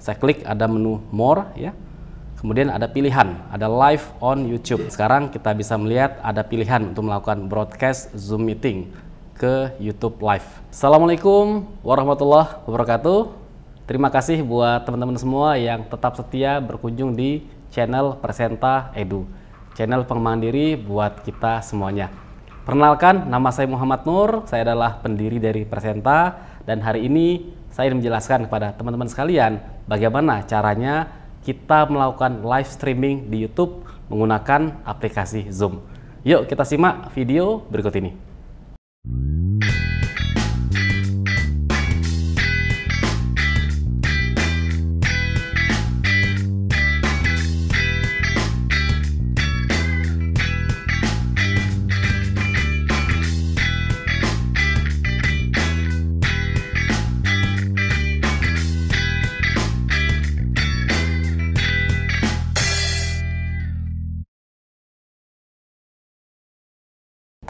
Saya klik ada menu more ya. Kemudian ada pilihan, ada live on YouTube. Sekarang kita bisa melihat ada pilihan untuk melakukan broadcast Zoom meeting ke YouTube live. Assalamualaikum warahmatullahi wabarakatuh. Terima kasih buat teman-teman semua yang tetap setia berkunjung di channel Presenta Edu. Channel pengembangan diri buat kita semuanya. Perkenalkan, nama saya Muhammad Nur, saya adalah pendiri dari Presenta dan hari ini saya ingin menjelaskan kepada teman-teman sekalian bagaimana caranya kita melakukan live streaming di YouTube menggunakan aplikasi Zoom. Yuk kita simak video berikut ini.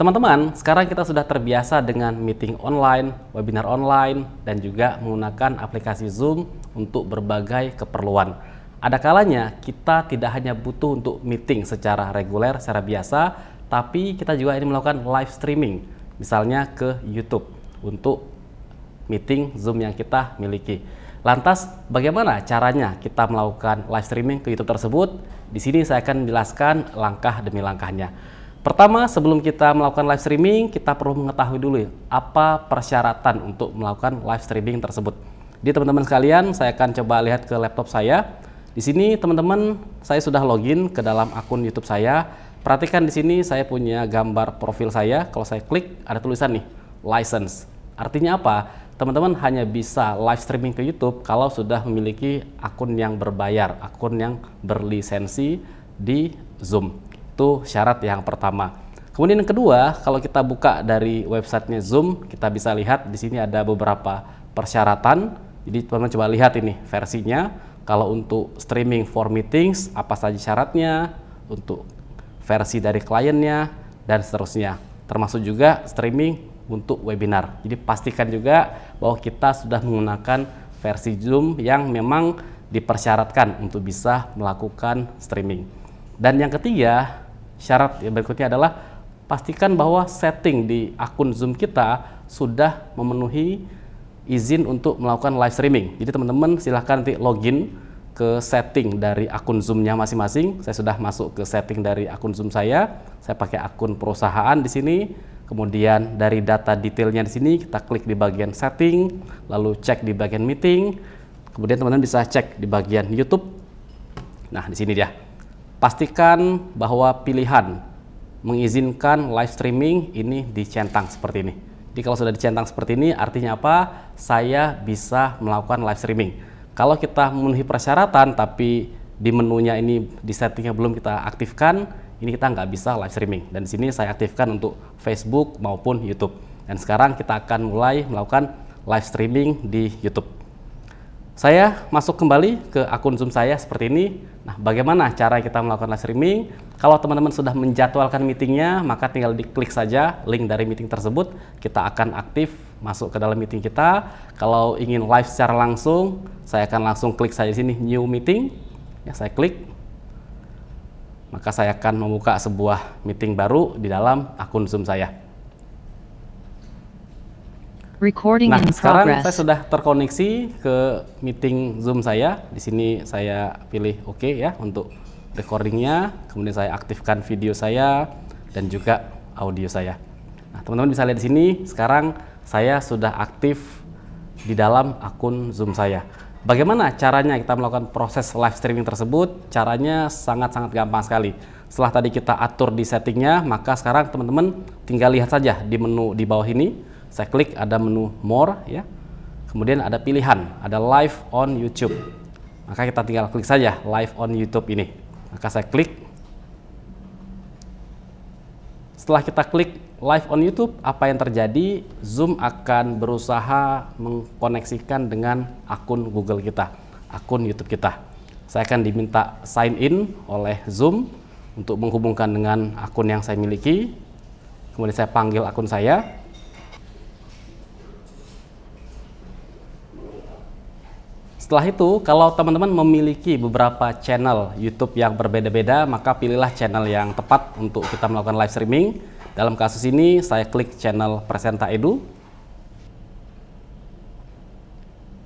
Teman-teman, sekarang kita sudah terbiasa dengan meeting online, webinar online, dan juga menggunakan aplikasi Zoom untuk berbagai keperluan. Ada kalanya kita tidak hanya butuh untuk meeting secara reguler, secara biasa, tapi kita juga ini melakukan live streaming, misalnya ke YouTube untuk meeting Zoom yang kita miliki. Lantas, bagaimana caranya kita melakukan live streaming ke YouTube tersebut? Di sini saya akan menjelaskan langkah demi langkahnya. Pertama, sebelum kita melakukan live streaming, kita perlu mengetahui dulu ya, apa persyaratan untuk melakukan live streaming tersebut. Jadi teman-teman sekalian, saya akan coba lihat ke laptop saya. Di sini teman-teman, saya sudah login ke dalam akun YouTube saya. Perhatikan di sini saya punya gambar profil saya. Kalau saya klik, ada tulisan nih, license. Artinya apa? Teman-teman hanya bisa live streaming ke YouTube kalau sudah memiliki akun yang berbayar, akun yang berlisensi di Zoom. Itu syarat yang pertama. Kemudian yang kedua, kalau kita buka dari websitenya Zoom, kita bisa lihat di sini ada beberapa persyaratan. Jadi teman-teman coba lihat ini versinya. Kalau untuk streaming for meetings, apa saja syaratnya, untuk versi dari kliennya, dan seterusnya. Termasuk juga streaming untuk webinar. Jadi pastikan juga bahwa kita sudah menggunakan versi Zoom yang memang dipersyaratkan untuk bisa melakukan streaming. Dan yang ketiga, Syarat yang berikutnya adalah pastikan bahwa setting di akun Zoom kita sudah memenuhi izin untuk melakukan live streaming. Jadi teman-teman silahkan nanti login ke setting dari akun Zoomnya masing-masing. Saya sudah masuk ke setting dari akun Zoom saya. Saya pakai akun perusahaan di sini. Kemudian dari data detailnya di sini kita klik di bagian setting, lalu cek di bagian meeting. Kemudian teman-teman bisa cek di bagian YouTube. Nah, di sini dia. Pastikan bahwa pilihan mengizinkan live streaming ini dicentang seperti ini. Jadi kalau sudah dicentang seperti ini artinya apa? Saya bisa melakukan live streaming. Kalau kita memenuhi persyaratan tapi di menunya ini di settingnya belum kita aktifkan, ini kita nggak bisa live streaming. Dan di sini saya aktifkan untuk Facebook maupun YouTube. Dan sekarang kita akan mulai melakukan live streaming di YouTube. Saya masuk kembali ke akun Zoom saya seperti ini. Nah, bagaimana cara kita melakukan live streaming? Kalau teman-teman sudah menjadwalkan meetingnya, maka tinggal diklik saja link dari meeting tersebut. Kita akan aktif masuk ke dalam meeting kita. Kalau ingin live secara langsung, saya akan langsung klik saja di sini new meeting. Ya, saya klik. Maka saya akan membuka sebuah meeting baru di dalam akun Zoom saya. Recording nah, in sekarang progress. saya sudah terkoneksi ke meeting Zoom saya. Di sini saya pilih OK ya untuk recordingnya. Kemudian saya aktifkan video saya dan juga audio saya. Nah, teman-teman bisa lihat di sini. Sekarang saya sudah aktif di dalam akun Zoom saya. Bagaimana caranya kita melakukan proses live streaming tersebut? Caranya sangat-sangat gampang sekali. Setelah tadi kita atur di settingnya, maka sekarang teman-teman tinggal lihat saja di menu di bawah ini saya klik ada menu more ya. Kemudian ada pilihan, ada live on YouTube. Maka kita tinggal klik saja live on YouTube ini. Maka saya klik. Setelah kita klik live on YouTube, apa yang terjadi? Zoom akan berusaha mengkoneksikan dengan akun Google kita, akun YouTube kita. Saya akan diminta sign in oleh Zoom untuk menghubungkan dengan akun yang saya miliki. Kemudian saya panggil akun saya. Setelah itu, kalau teman-teman memiliki beberapa channel YouTube yang berbeda-beda, maka pilihlah channel yang tepat untuk kita melakukan live streaming. Dalam kasus ini, saya klik channel Presenta Edu.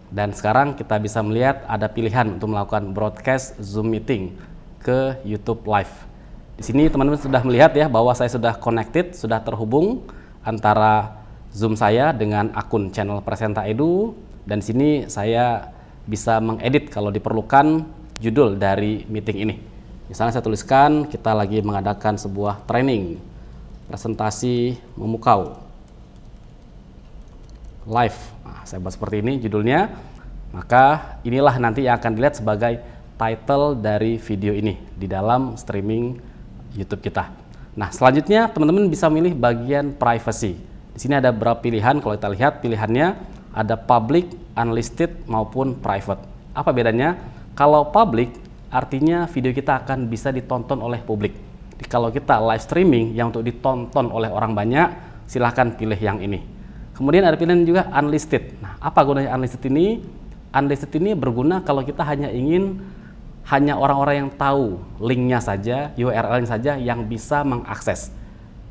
Dan sekarang kita bisa melihat ada pilihan untuk melakukan broadcast Zoom meeting ke YouTube Live. Di sini teman-teman sudah melihat ya bahwa saya sudah connected, sudah terhubung antara Zoom saya dengan akun channel Presenta Edu. Dan di sini saya bisa mengedit kalau diperlukan judul dari meeting ini. Misalnya saya tuliskan kita lagi mengadakan sebuah training, presentasi memukau, live. Nah, saya buat seperti ini judulnya. Maka inilah nanti yang akan dilihat sebagai title dari video ini di dalam streaming YouTube kita. Nah, selanjutnya teman-teman bisa memilih bagian privacy. Di sini ada beberapa pilihan. Kalau kita lihat pilihannya ada public, unlisted maupun private. Apa bedanya? Kalau public artinya video kita akan bisa ditonton oleh publik. kalau kita live streaming yang untuk ditonton oleh orang banyak, silahkan pilih yang ini. Kemudian ada pilihan juga unlisted. Nah, apa gunanya unlisted ini? Unlisted ini berguna kalau kita hanya ingin hanya orang-orang yang tahu linknya saja, URL-nya saja yang bisa mengakses.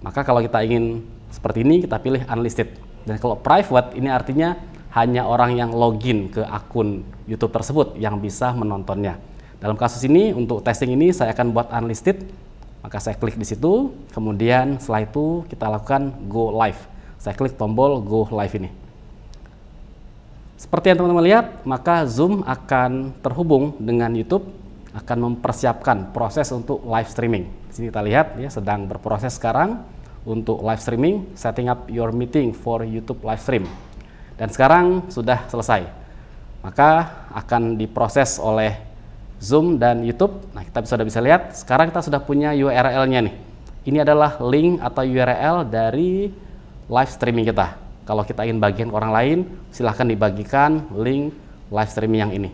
Maka kalau kita ingin seperti ini, kita pilih unlisted. Dan kalau private, ini artinya hanya orang yang login ke akun YouTube tersebut yang bisa menontonnya. Dalam kasus ini, untuk testing ini saya akan buat unlisted, maka saya klik di situ, kemudian setelah itu kita lakukan go live. Saya klik tombol go live ini. Seperti yang teman-teman lihat, maka Zoom akan terhubung dengan YouTube, akan mempersiapkan proses untuk live streaming. Di sini kita lihat, ya, sedang berproses sekarang untuk live streaming, setting up your meeting for YouTube live stream dan sekarang sudah selesai. Maka akan diproses oleh Zoom dan YouTube. Nah, kita sudah bisa lihat sekarang kita sudah punya URL-nya nih. Ini adalah link atau URL dari live streaming kita. Kalau kita ingin bagikan ke orang lain, silahkan dibagikan link live streaming yang ini.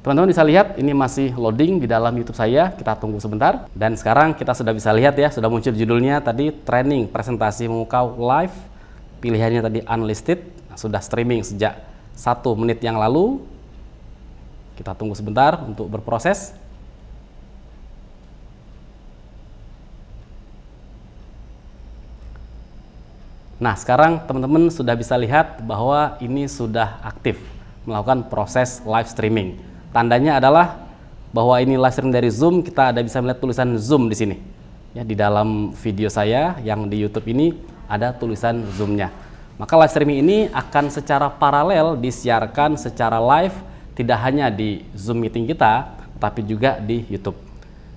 Teman-teman bisa lihat ini masih loading di dalam YouTube saya. Kita tunggu sebentar. Dan sekarang kita sudah bisa lihat ya, sudah muncul judulnya tadi training presentasi mengukau live. Pilihannya tadi unlisted Nah, sudah streaming sejak satu menit yang lalu. Kita tunggu sebentar untuk berproses. Nah, sekarang teman-teman sudah bisa lihat bahwa ini sudah aktif melakukan proses live streaming. Tandanya adalah bahwa ini live stream dari Zoom, kita ada bisa melihat tulisan Zoom di sini. Ya, di dalam video saya yang di YouTube ini ada tulisan Zoom-nya. Maka live streaming ini akan secara paralel disiarkan secara live tidak hanya di Zoom meeting kita, tapi juga di YouTube.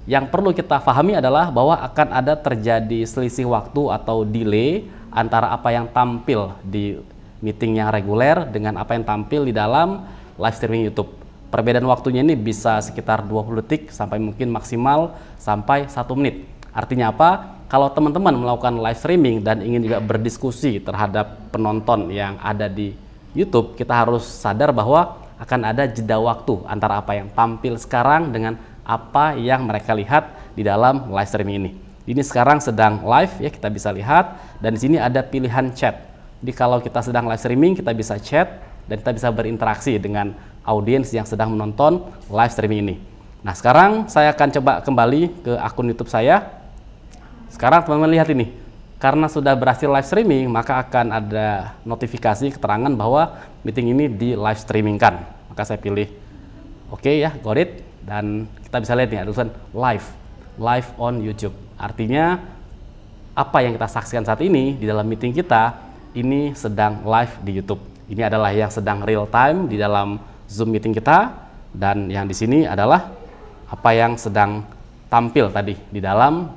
Yang perlu kita pahami adalah bahwa akan ada terjadi selisih waktu atau delay antara apa yang tampil di meeting yang reguler dengan apa yang tampil di dalam live streaming YouTube. Perbedaan waktunya ini bisa sekitar 20 detik sampai mungkin maksimal sampai 1 menit. Artinya apa? kalau teman-teman melakukan live streaming dan ingin juga berdiskusi terhadap penonton yang ada di YouTube, kita harus sadar bahwa akan ada jeda waktu antara apa yang tampil sekarang dengan apa yang mereka lihat di dalam live streaming ini. Ini sekarang sedang live ya kita bisa lihat dan di sini ada pilihan chat. Jadi kalau kita sedang live streaming kita bisa chat dan kita bisa berinteraksi dengan audiens yang sedang menonton live streaming ini. Nah, sekarang saya akan coba kembali ke akun YouTube saya sekarang teman-teman lihat ini. Karena sudah berhasil live streaming, maka akan ada notifikasi keterangan bahwa meeting ini di live streaming kan. Maka saya pilih oke okay ya, got it. Dan kita bisa lihat nih ada tulisan live, live on YouTube. Artinya apa yang kita saksikan saat ini di dalam meeting kita ini sedang live di YouTube. Ini adalah yang sedang real time di dalam Zoom meeting kita dan yang di sini adalah apa yang sedang tampil tadi di dalam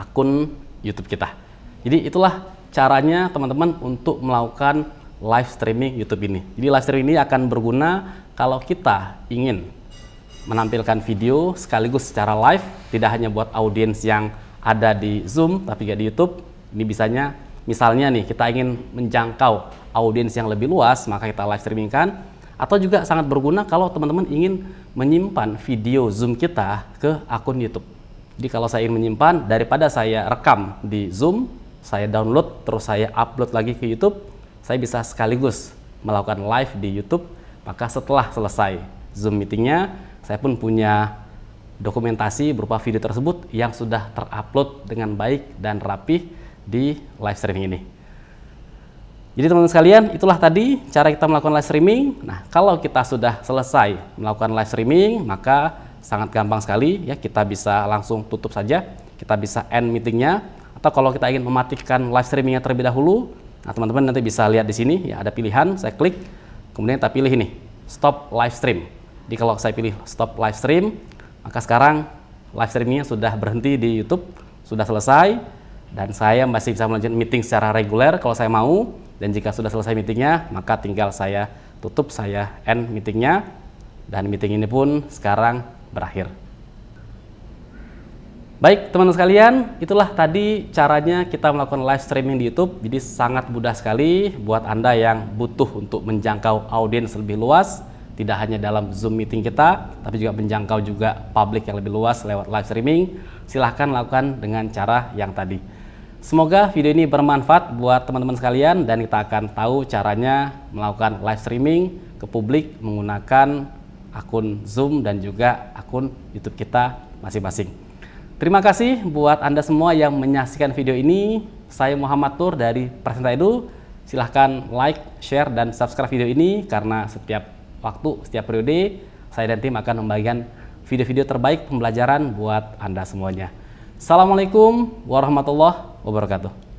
akun YouTube kita. Jadi itulah caranya teman-teman untuk melakukan live streaming YouTube ini. Jadi live streaming ini akan berguna kalau kita ingin menampilkan video sekaligus secara live, tidak hanya buat audiens yang ada di Zoom tapi juga di YouTube. Ini bisanya misalnya nih kita ingin menjangkau audiens yang lebih luas, maka kita live streamingkan atau juga sangat berguna kalau teman-teman ingin menyimpan video Zoom kita ke akun YouTube. Jadi kalau saya ingin menyimpan, daripada saya rekam di Zoom, saya download, terus saya upload lagi ke YouTube, saya bisa sekaligus melakukan live di YouTube. Maka setelah selesai Zoom meetingnya, saya pun punya dokumentasi berupa video tersebut yang sudah terupload dengan baik dan rapi di live streaming ini. Jadi teman-teman sekalian, itulah tadi cara kita melakukan live streaming. Nah, kalau kita sudah selesai melakukan live streaming, maka sangat gampang sekali ya kita bisa langsung tutup saja kita bisa end meetingnya atau kalau kita ingin mematikan live streamingnya terlebih dahulu nah teman-teman nanti bisa lihat di sini ya ada pilihan saya klik kemudian kita pilih ini stop live stream jadi kalau saya pilih stop live stream maka sekarang live streamingnya sudah berhenti di YouTube sudah selesai dan saya masih bisa melanjutkan meeting secara reguler kalau saya mau dan jika sudah selesai meetingnya maka tinggal saya tutup saya end meetingnya dan meeting ini pun sekarang berakhir. Baik, teman-teman sekalian, itulah tadi caranya kita melakukan live streaming di YouTube. Jadi sangat mudah sekali buat Anda yang butuh untuk menjangkau audiens lebih luas, tidak hanya dalam Zoom meeting kita, tapi juga menjangkau juga publik yang lebih luas lewat live streaming. Silahkan lakukan dengan cara yang tadi. Semoga video ini bermanfaat buat teman-teman sekalian dan kita akan tahu caranya melakukan live streaming ke publik menggunakan akun Zoom dan juga akun YouTube kita masing-masing. Terima kasih buat Anda semua yang menyaksikan video ini. Saya Muhammad Tur dari Presenta Edu. Silahkan like, share, dan subscribe video ini karena setiap waktu, setiap periode, saya dan tim akan membagikan video-video terbaik pembelajaran buat Anda semuanya. Assalamualaikum warahmatullahi wabarakatuh.